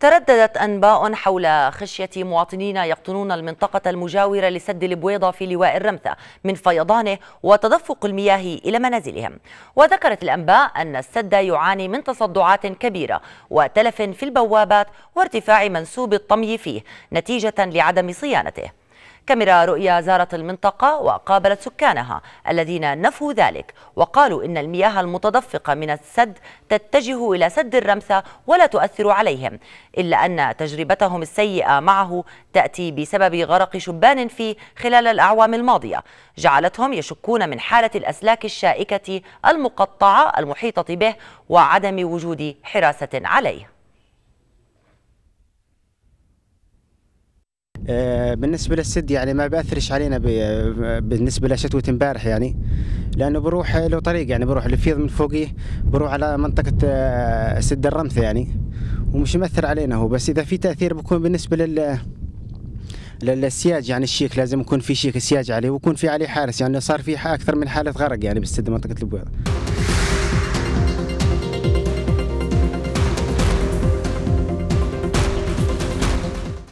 ترددت أنباء حول خشية مواطنين يقطنون المنطقة المجاورة لسد البويضة في لواء الرمثة من فيضانه وتدفق المياه إلى منازلهم وذكرت الأنباء أن السد يعاني من تصدعات كبيرة وتلف في البوابات وارتفاع منسوب الطمي فيه نتيجة لعدم صيانته كاميرا رؤيا زارت المنطقة وقابلت سكانها الذين نفوا ذلك وقالوا إن المياه المتدفقة من السد تتجه إلى سد الرمثة ولا تؤثر عليهم إلا أن تجربتهم السيئة معه تأتي بسبب غرق شبان فيه خلال الأعوام الماضية جعلتهم يشكون من حالة الأسلاك الشائكة المقطعة المحيطة به وعدم وجود حراسة عليه آه، بالنسبه للسد يعني ما بأثرش علينا بالنسبه لشتوه امبارح يعني لانه بروح له طريق يعني بروح الفيض من فوقيه بروح على منطقه آه، سد الرمث يعني ومش مأثر علينا هو بس اذا في تاثير بكون بالنسبه لل للسياج يعني الشيك لازم يكون في شيك سياج عليه ويكون في عليه حارس يعني صار في اكثر من حاله غرق يعني بالسد منطقه البويضه